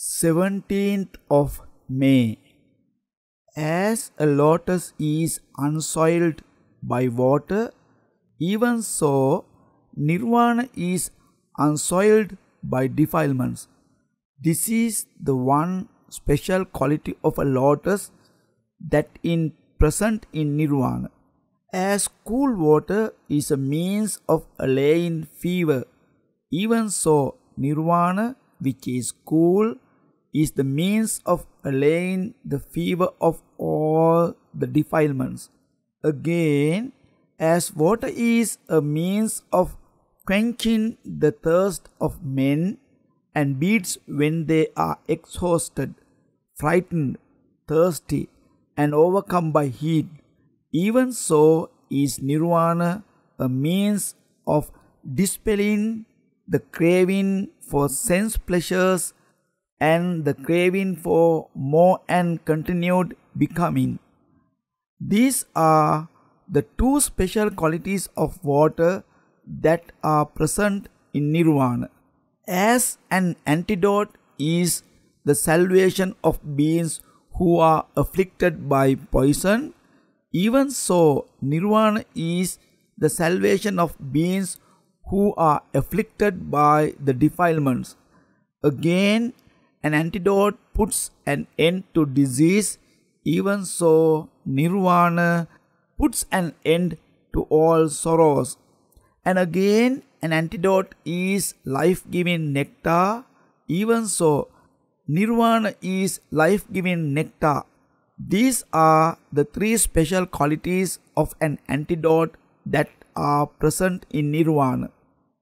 17th of May. As a lotus is unsoiled by water, even so Nirvana is unsoiled by defilements. This is the one special quality of a lotus that is present in Nirvana. As cool water is a means of allaying fever, even so Nirvana, which is cool, is the means of allaying the fever of all the defilements. Again, as water is a means of quenching the thirst of men and beats when they are exhausted, frightened, thirsty, and overcome by heat, even so is nirvana a means of dispelling the craving for sense pleasures and the craving for more and continued becoming. These are the two special qualities of water that are present in Nirvana. As an antidote is the salvation of beings who are afflicted by poison. Even so, Nirvana is the salvation of beings who are afflicted by the defilements. Again, an antidote puts an end to disease, even so, nirvana puts an end to all sorrows. And again, an antidote is life giving nectar, even so, nirvana is life giving nectar. These are the three special qualities of an antidote that are present in nirvana.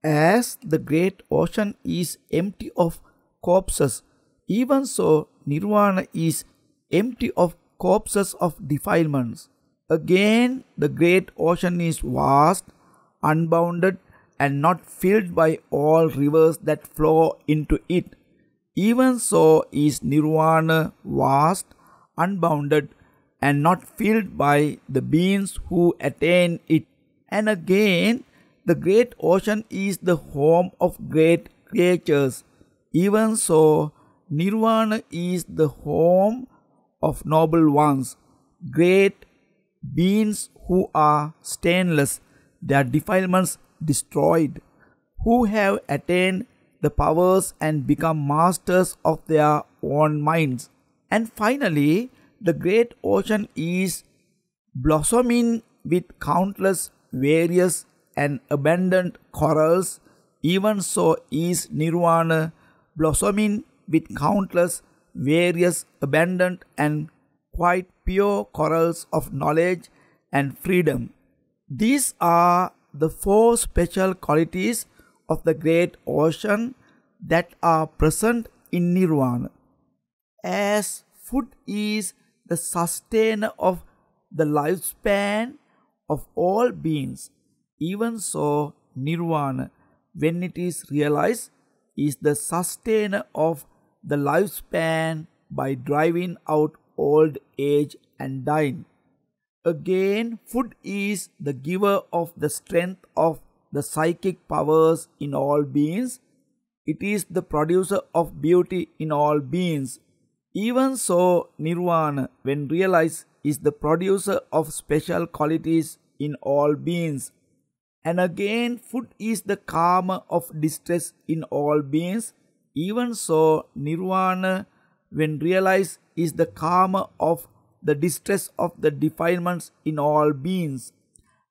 As the great ocean is empty of corpses, even so, nirvana is empty of corpses of defilements. Again, the great ocean is vast, unbounded, and not filled by all rivers that flow into it. Even so is nirvana vast, unbounded, and not filled by the beings who attain it. And again, the great ocean is the home of great creatures. Even so, Nirvana is the home of noble ones, great beings who are stainless, their defilements destroyed, who have attained the powers and become masters of their own minds. And finally, the great ocean is blossoming with countless various and abundant corals, even so is Nirvana blossoming with countless various abundant and quite pure corals of knowledge and freedom. These are the four special qualities of the great ocean that are present in Nirvana. As food is the sustainer of the lifespan of all beings, even so, Nirvana, when it is realized, is the sustainer of the lifespan by driving out old age and dying. Again, food is the giver of the strength of the psychic powers in all beings. It is the producer of beauty in all beings. Even so, Nirvana, when realized, is the producer of special qualities in all beings. And again, food is the karma of distress in all beings. Even so, nirvana, when realized, is the karma of the distress of the defilements in all beings.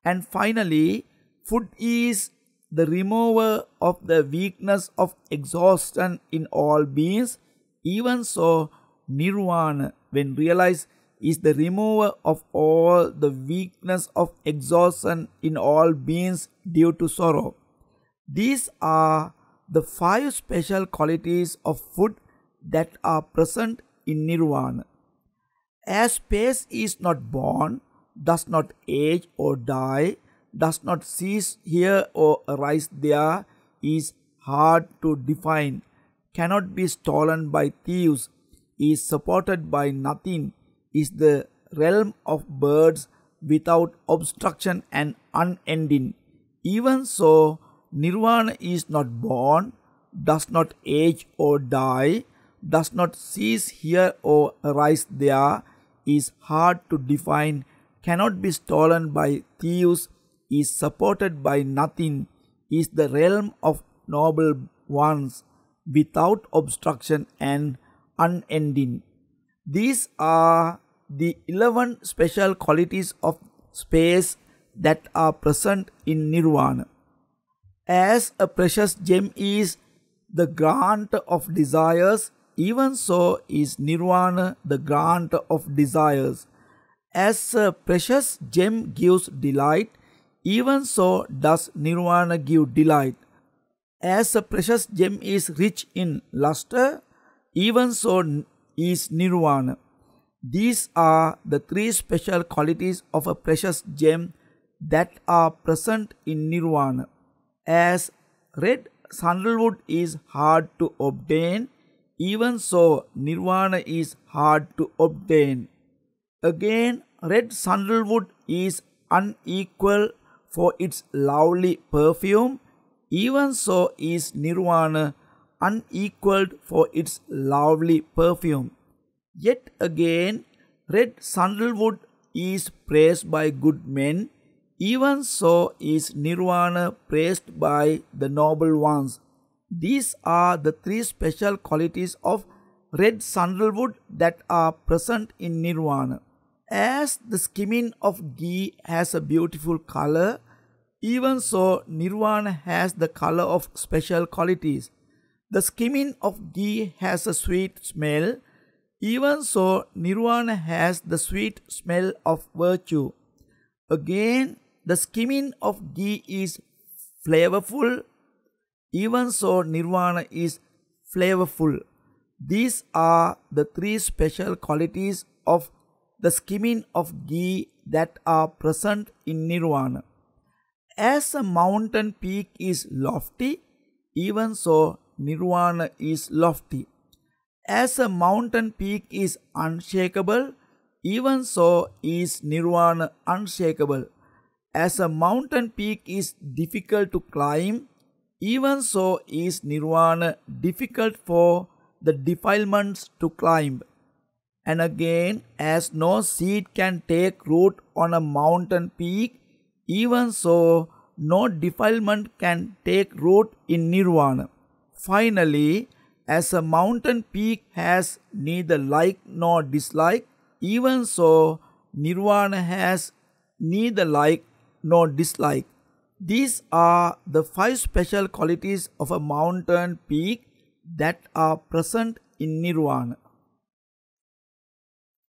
And finally, food is the remover of the weakness of exhaustion in all beings. Even so, nirvana, when realized, is the remover of all the weakness of exhaustion in all beings due to sorrow. These are the five special qualities of food that are present in Nirvana. As space is not born, does not age or die, does not cease here or arise there, is hard to define, cannot be stolen by thieves, is supported by nothing, is the realm of birds without obstruction and unending. Even so, Nirvana is not born, does not age or die, does not cease here or arise there, is hard to define, cannot be stolen by thieves, is supported by nothing, is the realm of noble ones, without obstruction and unending. These are the 11 special qualities of space that are present in Nirvana. As a precious gem is the grant of desires, even so is Nirvana the grant of desires. As a precious gem gives delight, even so does Nirvana give delight. As a precious gem is rich in luster, even so is Nirvana. These are the three special qualities of a precious gem that are present in Nirvana. As red sandalwood is hard to obtain, even so nirvana is hard to obtain. Again, red sandalwood is unequal for its lovely perfume, even so is nirvana unequaled for its lovely perfume. Yet again, red sandalwood is praised by good men, even so is nirvana praised by the noble ones. These are the three special qualities of red sandalwood that are present in nirvana. As the skimming of ghee has a beautiful color, even so nirvana has the color of special qualities. The skimming of ghee has a sweet smell, even so nirvana has the sweet smell of virtue. Again, the skimming of ghee is flavorful. Even so, nirvana is flavorful. These are the three special qualities of the skimming of ghee that are present in nirvana. As a mountain peak is lofty, even so nirvana is lofty. As a mountain peak is unshakable, even so is nirvana unshakable. As a mountain peak is difficult to climb, even so is nirvana difficult for the defilements to climb. And again, as no seed can take root on a mountain peak, even so, no defilement can take root in nirvana. Finally, as a mountain peak has neither like nor dislike, even so, nirvana has neither like nor dislike. These are the five special qualities of a mountain peak that are present in Nirvana.